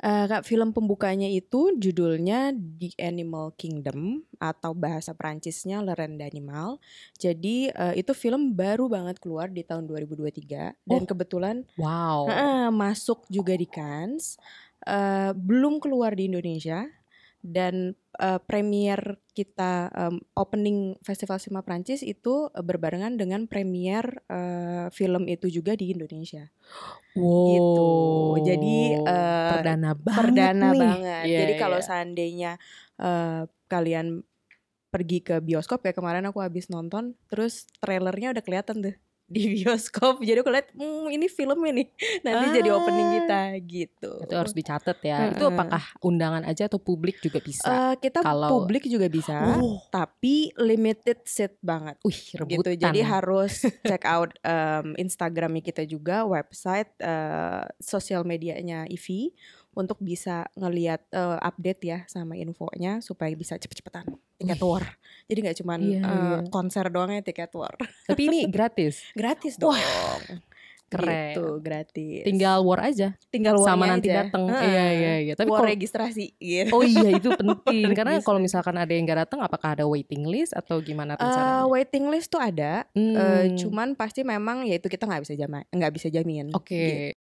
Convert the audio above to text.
Uh, Kak, film pembukanya itu judulnya The Animal Kingdom atau bahasa Perancisnya Le Rende Animal. Jadi uh, itu film baru banget keluar di tahun 2023 dan oh. kebetulan wow. Uh, masuk juga di Cannes. Uh, belum keluar di Indonesia dan uh, premier kita um, opening Festival Sima Prancis itu eh, berbarengan dengan premier uh, film itu juga di Indonesia. Gitu. Wow. Gitu. Jadi uh, perdana banget. Perdana nih. banget. Yeah, Jadi iya, kalau yeah. seandainya uh, kalian pergi ke bioskop ya kemarin aku habis nonton terus trailernya udah kelihatan tuh di bioskop jadi aku lihat mmm, ini filmnya nih nanti ah. jadi opening kita gitu itu harus dicatat ya hmm. itu apakah undangan aja atau publik juga bisa uh, kita kalau publik juga bisa oh. tapi limited seat banget Wih, gitu jadi ya. harus check out um, instagramnya kita juga website uh, sosial medianya Ivi untuk bisa ngelihat uh, update ya sama infonya supaya bisa cepet-cepetan tiket war. Jadi nggak cuma yeah, iya, uh, iya. yeah. konser ya tiket war. Tapi ini gratis. gratis dong. Wah. Keren. Gitu, gratis. Tinggal war aja. Tinggal war sama nanti datang. Uh, iya iya iya. Tapi war registrasi gitu. Oh iya itu penting karena kalau misalkan ada yang nggak datang apakah ada waiting list atau gimana rencananya? Uh, waiting list tuh ada. Eh, hmm. Uh, cuman pasti memang ya itu kita nggak bisa jamin nggak bisa jamin. Oke. Okay. Gitu.